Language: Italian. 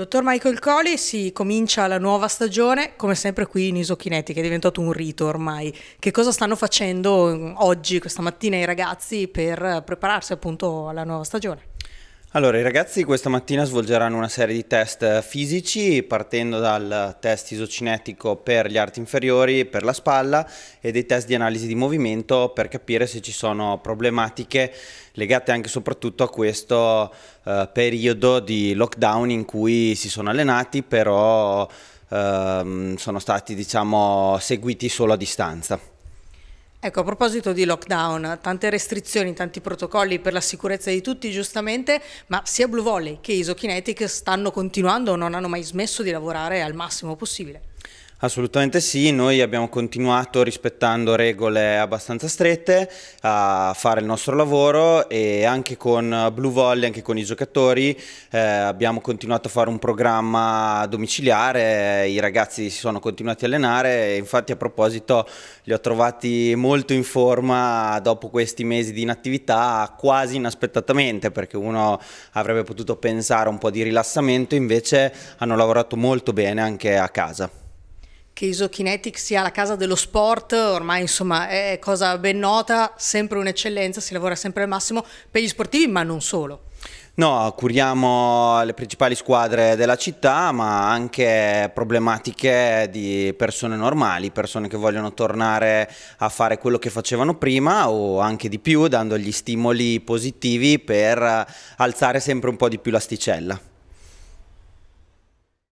Dottor Michael Colli, si comincia la nuova stagione, come sempre qui in Isochinetti, che è diventato un rito ormai. Che cosa stanno facendo oggi, questa mattina, i ragazzi per prepararsi appunto alla nuova stagione? Allora, i ragazzi questa mattina svolgeranno una serie di test fisici partendo dal test isocinetico per gli arti inferiori, per la spalla e dei test di analisi di movimento per capire se ci sono problematiche legate anche e soprattutto a questo eh, periodo di lockdown in cui si sono allenati però ehm, sono stati diciamo seguiti solo a distanza. Ecco, a proposito di lockdown, tante restrizioni, tanti protocolli per la sicurezza di tutti, giustamente, ma sia Blue Volley che Isokinetic stanno continuando o non hanno mai smesso di lavorare al massimo possibile. Assolutamente sì, noi abbiamo continuato rispettando regole abbastanza strette a fare il nostro lavoro e anche con Blue Volley, anche con i giocatori eh, abbiamo continuato a fare un programma domiciliare, i ragazzi si sono continuati a allenare e infatti a proposito li ho trovati molto in forma dopo questi mesi di inattività quasi inaspettatamente perché uno avrebbe potuto pensare un po' di rilassamento, invece hanno lavorato molto bene anche a casa che Isokinetic sia la casa dello sport, ormai insomma è cosa ben nota, sempre un'eccellenza, si lavora sempre al massimo per gli sportivi, ma non solo. No, curiamo le principali squadre della città, ma anche problematiche di persone normali, persone che vogliono tornare a fare quello che facevano prima o anche di più, dando gli stimoli positivi per alzare sempre un po' di più l'asticella.